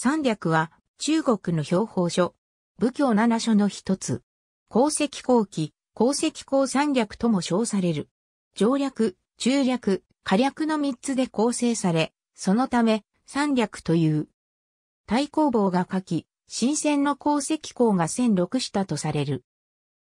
三略は中国の標法書、武教七書の一つ。功績後期、功績後三略とも称される。上略、中略、下略の三つで構成され、そのため、三略という。太公棒が書き、新鮮の功績後が1006したとされる。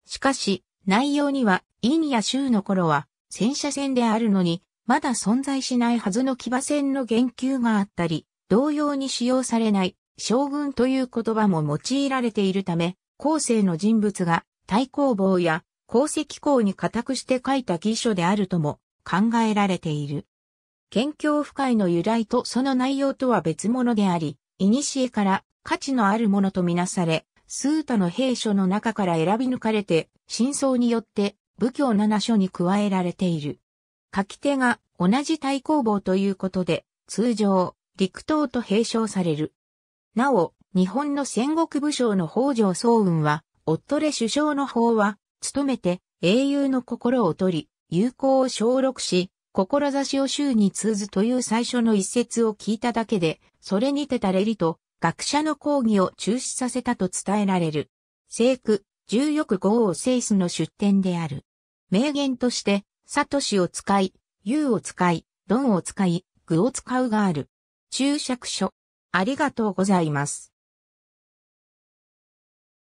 しかし、内容には、陰や州の頃は、戦車戦であるのに、まだ存在しないはずの騎馬戦の言及があったり、同様に使用されない将軍という言葉も用いられているため、後世の人物が太公望や功績公に固くして書いた義書であるとも考えられている。県境不快の由来とその内容とは別物であり、古から価値のあるものとみなされ、数多の兵書の中から選び抜かれて、真相によって武教7書に加えられている。書き手が同じ太公望ということで、通常、陸東と併称される。なお、日本の戦国武将の北条早雲は、夫れ首相の法は、務めて英雄の心を取り、友好を承録し、志を衆に通ずという最初の一節を聞いただけで、それにてたれりと、学者の講義を中止させたと伝えられる。聖句、十翼号をセイスの出典である。名言として、サトシを使い、ユウを使い、ドンを使い、具を使うがある。注釈書。ありがとうございます。